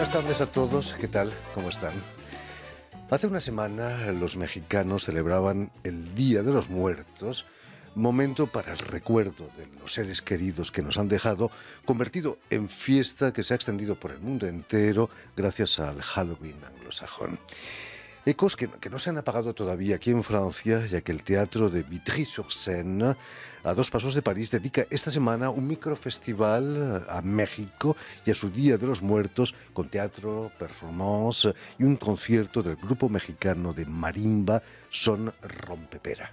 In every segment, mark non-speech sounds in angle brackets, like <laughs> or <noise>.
Buenas tardes a todos, ¿qué tal? ¿Cómo están? Hace una semana los mexicanos celebraban el Día de los Muertos, momento para el recuerdo de los seres queridos que nos han dejado, convertido en fiesta que se ha extendido por el mundo entero gracias al Halloween anglosajón. Ecos que, no se han apagado todavía aquí en Francia, ya que el teatro de Vitry-sur-Seine, a dos pasos de París, dedica esta semana un microfestival a México y a su Día de los Muertos con teatro, performance y un concierto del grupo mexicano de marimba Son Rompepera.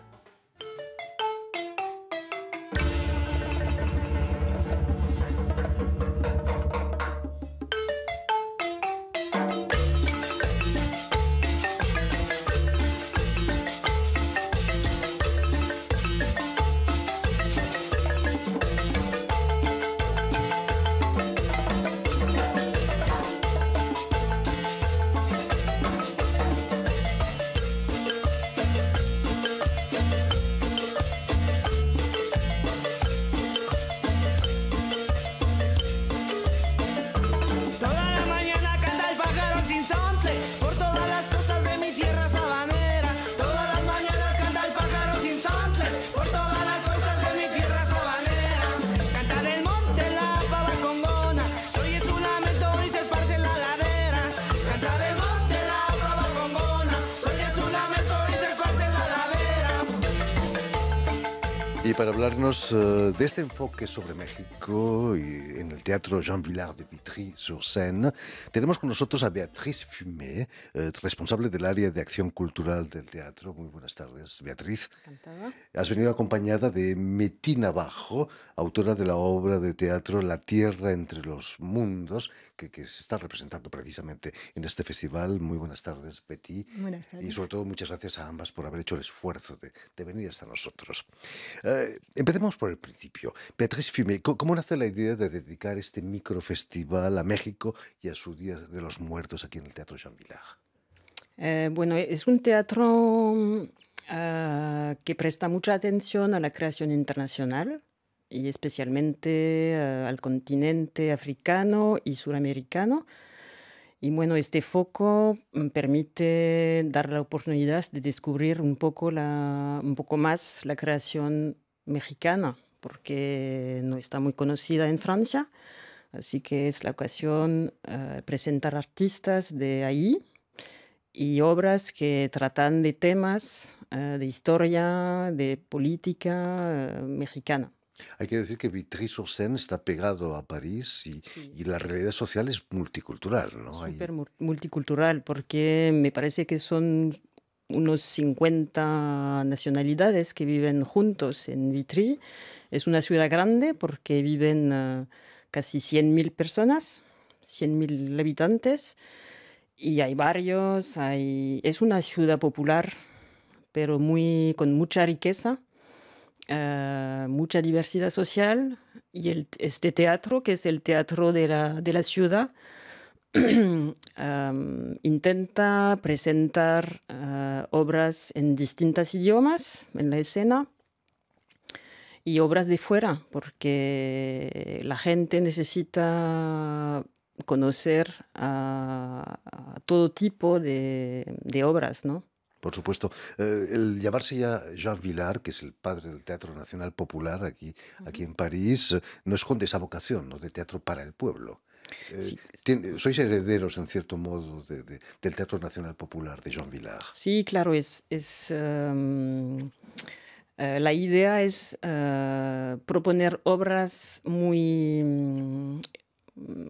Y para hablarnos eh, de este enfoque sobre México y en el Teatro Jean Villard de Vitry-sur-Seine, tenemos con nosotros a Beatriz Fumé, eh, responsable del área de acción cultural del teatro. Muy buenas tardes, Beatriz. Encantada. Has venido acompañada de Métis Navajo, autora de la obra de teatro La Tierra entre los Mundos, que, se está representando precisamente en este festival. Muy buenas tardes, Betty. Buenas tardes. Y sobre todo, muchas gracias a ambas por haber hecho el esfuerzo de, venir hasta nosotros. Eh, eh, empecemos por el principio. Beatriz Fime, ¿cómo nace la idea de dedicar este microfestival a México y a su Día de los Muertos aquí en el Teatro Jean Villard? Eh, bueno, es un teatro mm, ah, que presta mucha atención a la creación internacional y especialmente ah, al continente africano y suramericano. Y bueno, este foco mm, permite dar la oportunidad de descubrir un poco, la, un poco más la creación mexicana, porque no está muy conocida en Francia. Así que es la ocasión eh, presentar artistas de ahí y obras que tratan de temas eh, de historia, de política eh, mexicana. Hay que decir que Vitry-sur-Seine está pegado a París y, la realidad social es multicultural, ¿no? Súper multicultural, porque me parece que son unos 50 nacionalidades que viven juntos en Vitry. Es una ciudad grande porque viven eh, casi 100.000 personas, 100.000 habitantes, y hay barrios, hay... es una ciudad popular, pero muy, con mucha riqueza. Eh, mucha diversidad social y este teatro, que es el teatro de la, de la ciudad, <clears throat> em, intenta presentar ah, obras en distintos idiomas en la escena y obras de fuera, porque la gente necesita conocer todo tipo de, obras, ¿no? Por supuesto. Eh, el llamarse ya Jean Villard, que es el padre del Teatro Nacional Popular aquí, aquí en París, no esconde esa vocación de teatro para el pueblo. Eh, sois herederos, en cierto modo, del Teatro Nacional Popular de Jean Villard. Sí, claro, es... Em, eh, la idea es eh, proponer obras muy mm,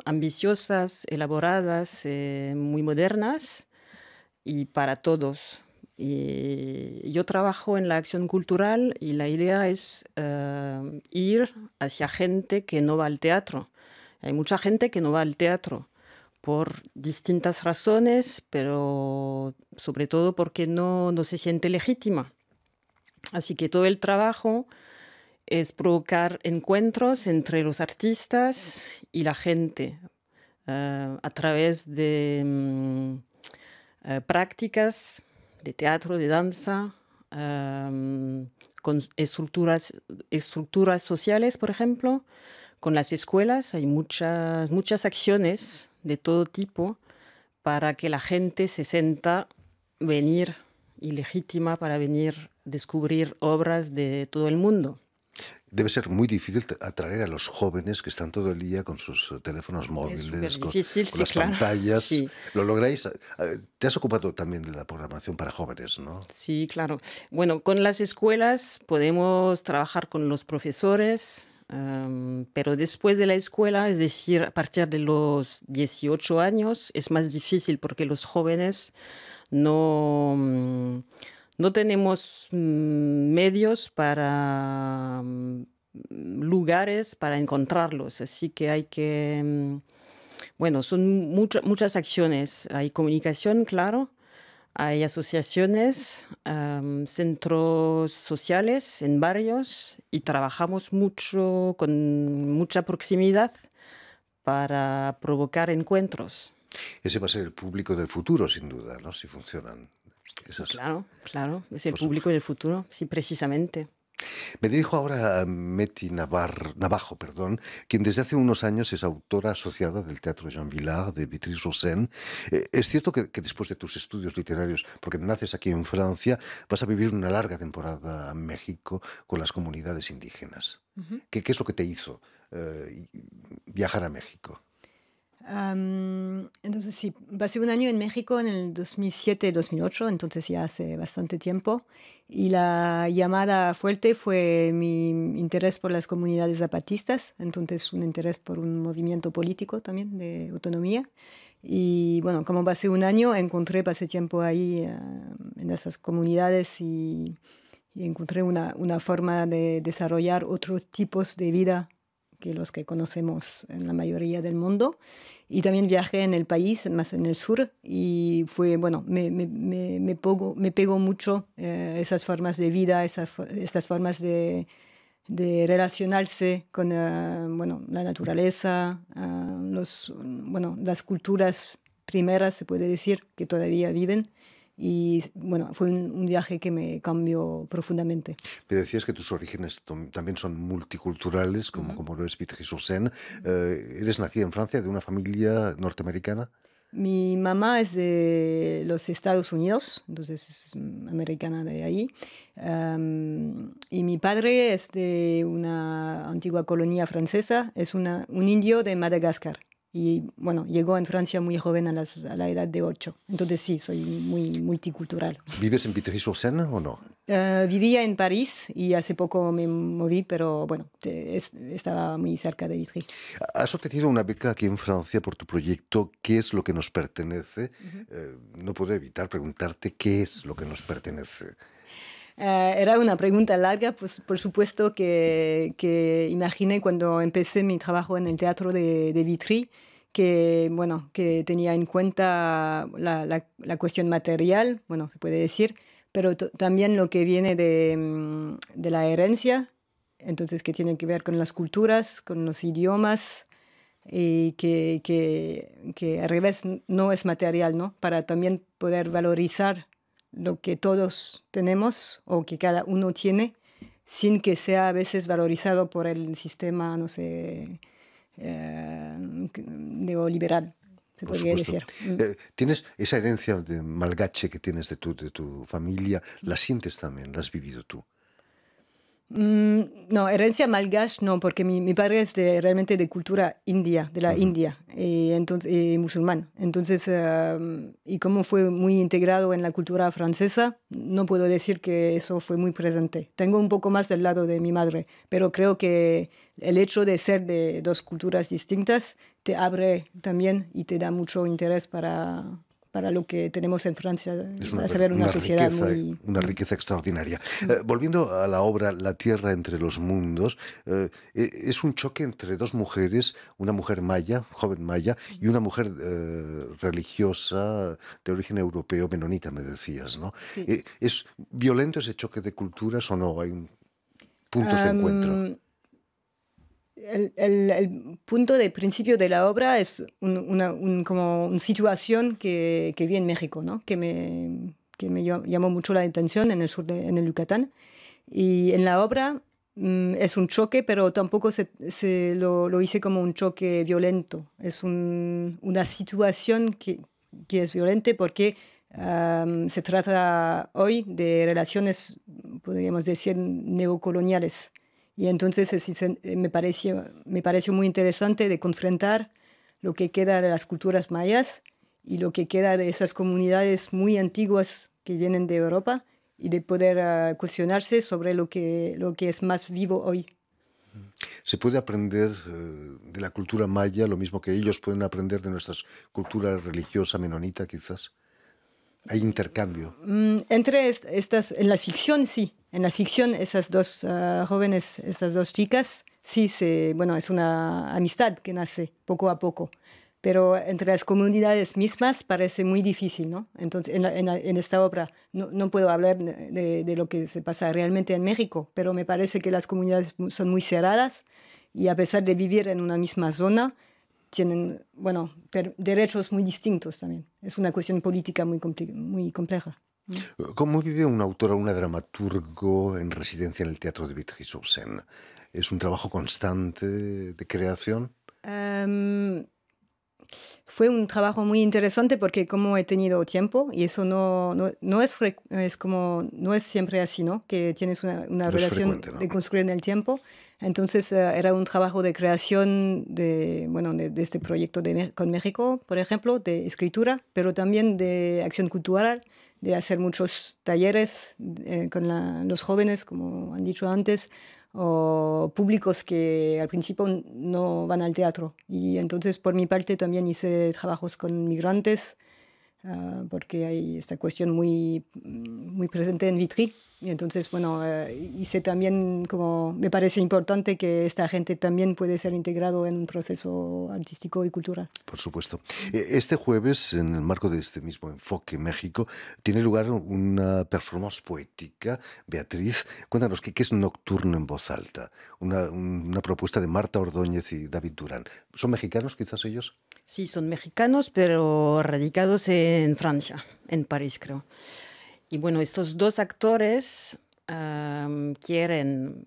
ambiciosas, elaboradas, muy modernas y para todos. Y yo trabajo en la acción cultural y la idea es ir hacia gente que no va al teatro hay mucha gente que no va al teatro por distintas razones, pero sobre todo porque no, se siente legítima. Así que todo el trabajo es provocar encuentros entre los artistas y la gente eh, a través de mm, eh, prácticas de teatro, de danza, eh, con estructuras sociales, por ejemplo, con las escuelas hay muchas, muchas acciones de todo tipo para que la gente se sienta venir y legítima para venir descubrir obras de todo el mundo. Debe ser muy difícil atraer a los jóvenes que están todo el día con sus teléfonos móviles, con, pantallas. ¿Lo lográis? Ah, te has ocupado también de la programación para jóvenes, ¿no? Sí, claro. Bueno, con las escuelas podemos trabajar con los profesores, pero después de la escuela, es decir, a partir de los 18 años, es más difícil porque los jóvenes no, mm, no tenemos mm, medios para mm, lugares para encontrarlos. Así que hay que, bueno, son muchas acciones. Hay comunicación, claro, hay asociaciones, centros sociales en barrios y trabajamos mucho con mucha proximidad para provocar encuentros. Ese va a ser el público del futuro, sin duda, ¿no? Si funcionan esas... Claro, claro, es el público del futuro, sí, precisamente. Me dirijo ahora a Meti Navar, Navajo, perdón, quien desde hace unos años es autora asociada del Teatro Jean Villard de Beatrice Rosen. Eh, es cierto que, después de tus estudios literarios, porque naces aquí en Francia, vas a vivir una larga temporada en México con las comunidades indígenas. ¿Qué, es lo que te hizo eh, viajar a México? entonces sí, pasé un año en México en el 2007-2008, entonces ya hace bastante tiempo, y la llamada fuerte fue mi interés por las comunidades zapatistas, entonces un interés por un movimiento político también de autonomía. Y bueno, como pasé un año, encontré, pasé tiempo ahí en esas comunidades y, y encontré una, una forma de desarrollar otros tipos de vida que los que conocemos en la mayoría del mundo. Y también viajé en el país, más en el sur, y fue, bueno, me, me, me, me pegó mucho eh, esas formas de vida, esas, estas formas de, de relacionarse con eh, bueno, la naturaleza, eh, los, bueno, las culturas primeras, se puede decir, que todavía viven. Y bueno, fue un, viaje que me cambió profundamente. Me decías que tus orígenes también son multiculturales, como, como lo es Peter Eh, ¿Eres nacida en Francia, de una familia norteamericana? Mi mamá es de los Estados Unidos, entonces es americana de ahí. y mi padre es de una antigua colonia francesa, es una, un indio de Madagascar y bueno, llegó en Francia muy joven a, la edad de 8. Entonces sí, soy muy multicultural. ¿Vives en Vitry-sur-Seine o no? Eh, vivía en París y hace poco me moví, pero bueno, estaba muy cerca de Vitry. Has obtenido una beca aquí en Francia por tu proyecto ¿Qué es lo que nos pertenece? Eh, no puedo evitar preguntarte qué es lo que nos pertenece. Eh, era una pregunta larga, pues, por supuesto que, que, imaginé cuando empecé mi trabajo en el Teatro de, de Vitry que, bueno, que tenía en cuenta la, la, cuestión material, bueno, se puede decir, pero también lo que viene de, mm, de, la herencia, entonces que tiene que ver con las culturas, con los idiomas, y que, que, que, al revés no es material, ¿no? Para también poder valorizar lo que todos tenemos o que cada uno tiene, sin que sea a veces valorizado por el sistema, no sé, eh, neoliberal, se podría decir. Mm. Eh, tienes esa herencia de malgache que tienes de tu, de tu familia, la sientes también, la has vivido tú. Mm, no, herencia malgache no, porque mi, padre es realmente de cultura india, de la India, y entonces, musulmán. Entonces, em, y como fue muy integrado en la cultura francesa, no puedo decir que eso fue muy presente. Tengo un poco más del lado de mi madre, pero creo que el hecho de ser de dos culturas distintas te abre también y te da mucho interés para, para lo que tenemos en Francia, es una, saber, una, sociedad muy... Una riqueza extraordinaria. Eh, volviendo a la obra La Tierra entre los Mundos, eh, eh, es un choque entre dos mujeres, una mujer maya, joven maya, y una mujer religiosa de origen europeo, menonita, me decías, ¿no? ¿Es violento ese choque de culturas o no? ¿Hay puntos de encuentro? el, el, punto de principio de la obra es una como una situación que, que, vi en México, ¿no? que, me, que me llamó mucho la atención en el sur de en el Yucatán. Y en la obra mm, es un choque, pero tampoco se, se lo, lo, hice como un choque violento. Es un, una situación que, que es violenta porque se trata hoy de relaciones, podríamos decir, neocoloniales. Y entonces eh, eh, me, pareció, me muy interesante de confrontar lo que queda de las culturas mayas y lo que queda de esas comunidades muy antiguas que vienen de Europa y de poder ah, cuestionarse sobre lo que, lo que es más vivo hoy. Se puede aprender eh, de la cultura maya lo mismo que ellos pueden aprender de nuestra cultura religiosa menonita, quizás. Hay intercambio. Mm, entre estas, en la ficción sí, en la ficción esas dos ah, jóvenes, esas dos chicas, sí, bueno, es una amistad que nace poco a poco. Pero entre las comunidades mismas parece muy difícil, ¿no? Entonces, en, esta obra no, puedo hablar de, lo que se pasa realmente en México, pero me parece que las comunidades son muy cerradas y a pesar de vivir en una misma zona, tienen, bueno, derechos muy distintos también. Es una cuestión política muy, muy compleja. Eh, ¿Cómo vive una autora, una dramaturgo en residencia en el Teatro de Vitgisursen? ¿Es un trabajo constante de creación? Em, fue un trabajo muy interesante porque como he tenido tiempo y eso no, no, es, es como, no es siempre así, ¿no? Que tienes una, relación de construir en el tiempo. Entonces eh, era un trabajo de creación de, de, este proyecto con México, por ejemplo, de escritura, pero también de acción cultural, de hacer muchos talleres eh, con los jóvenes, como han dicho antes, o públicos que al principio no van al teatro. Y entonces por mi parte también hice trabajos con migrantes Ah, porque hay esta cuestión muy, mm, muy presente en Vitry. Y entonces, bueno, y eh, hice también como, me parece importante que esta gente también puede ser integrado en un proceso artístico y cultural. Por supuesto. E-, este jueves, en el marco de este mismo enfoque México, tiene lugar una performance poética. Beatriz, cuéntanos qué, qué es Nocturno en Voz Alta, una, una propuesta de Marta Ordóñez y David Durán. ¿Son mexicanos quizás ellos? Sí, son mexicanos, pero radicados en Francia, en París, creo. Y bueno, estos dos actores quieren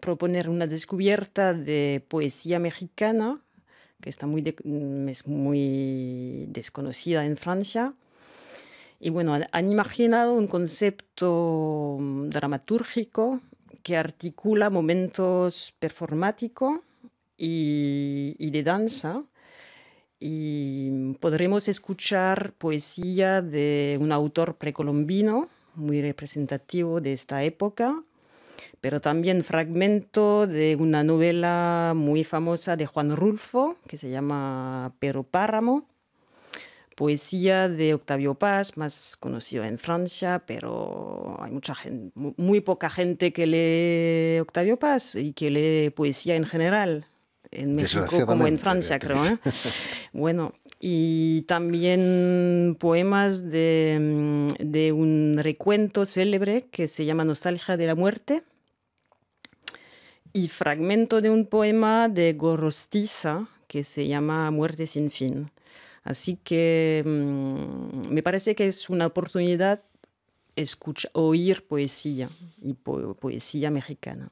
proponer una descubierta de poesía mexicana, que está muy mm, es muy desconocida en Francia. Y bueno, han imaginado un concepto mm, dramatúrgico que articula momentos performáticos y de danza y podremos escuchar poesía de un autor precolombino muy representativo de esta época, pero también fragmento de una novela muy famosa de Juan Rulfo que se llama Pero Páramo, poesía de Octavio Paz, más conocido en Francia, pero hay mucha gente, muy poca gente que lee Octavio Paz y que lee poesía en general en México como en Francia, creo. ¿eh? <laughs> bueno, y también poemas mm, de, un recuento célebre que se llama Nostalgia de la Muerte y fragmento de un poema de Gorostiza que se llama Muerte sin fin. Así que mm, me parece que es una oportunidad ...escuchar, oír poesía y poesía mexicana.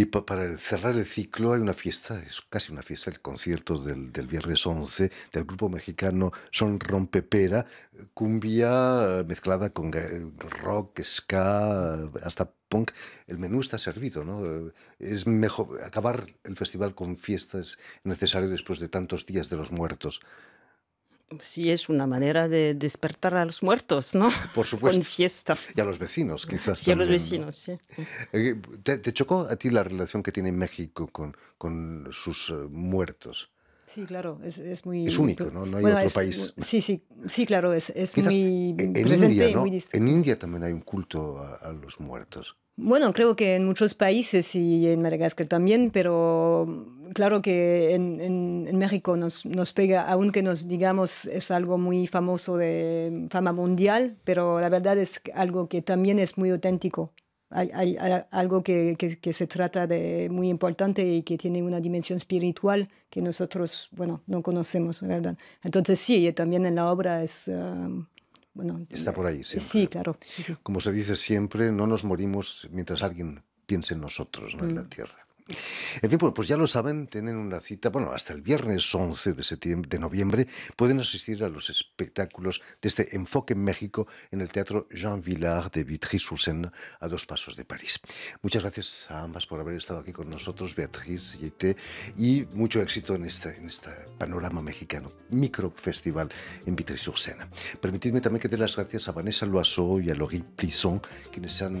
Y para cerrar el ciclo hay una fiesta, es casi una fiesta, el concierto del, del viernes 11 del grupo mexicano Son Rompepera, cumbia mezclada con rock, ska, hasta punk. El menú está servido, ¿no? Es mejor acabar el festival con fiestas necesario después de tantos días de los muertos. Sí, es una manera de despertar a los muertos, ¿no? <laughs> Por supuesto. Con fiesta. Y a los vecinos, quizás. Y a los vecinos, sí. Eh, ¿Te, chocó a ti la relación que tiene México con, con sus eh, muertos? Sí, claro, es, muy... Es único, ¿no? No hay otro país. Sí, sí, sí, claro, es, muy en India, ¿no? En India también hay un culto a los muertos. Bueno, creo que en muchos países y en Madagascar también, pero claro que en, México nos, nos, pega, aunque nos digamos es algo muy famoso de fama mundial, pero la verdad es algo que también es muy auténtico. Hay, algo que, se trata de muy importante y que tiene una dimensión espiritual que nosotros, bueno, no conocemos, ¿verdad? Entonces sí, también en la obra es... Um, bueno, Está por ahí, sí. claro. Como se dice siempre, no nos morimos mientras alguien piense en nosotros, en la mm. tierra. En fin, pues, pues ya lo saben, tienen una cita, bueno, hasta el viernes 11 de, septiembre, de noviembre pueden asistir a los espectáculos de este Enfoque en México en el Teatro Jean Villard de Vitry-sur-Seine, a dos pasos de París. Muchas gracias a ambas por haber estado aquí con nosotros, Beatriz y Ete, y mucho éxito en este, en panorama mexicano, microfestival en Vitry-sur-Seine. Permitidme también que dé las gracias a Vanessa Loiseau y a Laurie Plisson, quienes se han eh,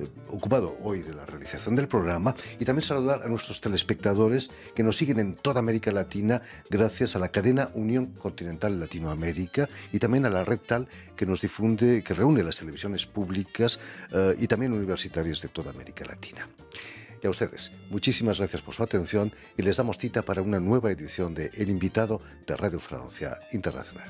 eh, ocupado hoy de la realización del programa y también saludar a nuestros telespectadores que nos siguen en toda América Latina gracias a la cadena Unión Continental Latinoamérica y también a la red tal que nos difunde, que reúne las televisiones públicas eh, y también universitarias de toda América Latina. Y a ustedes, muchísimas gracias por su atención y les damos cita para una nueva edición de El Invitado de Radio Francia Internacional.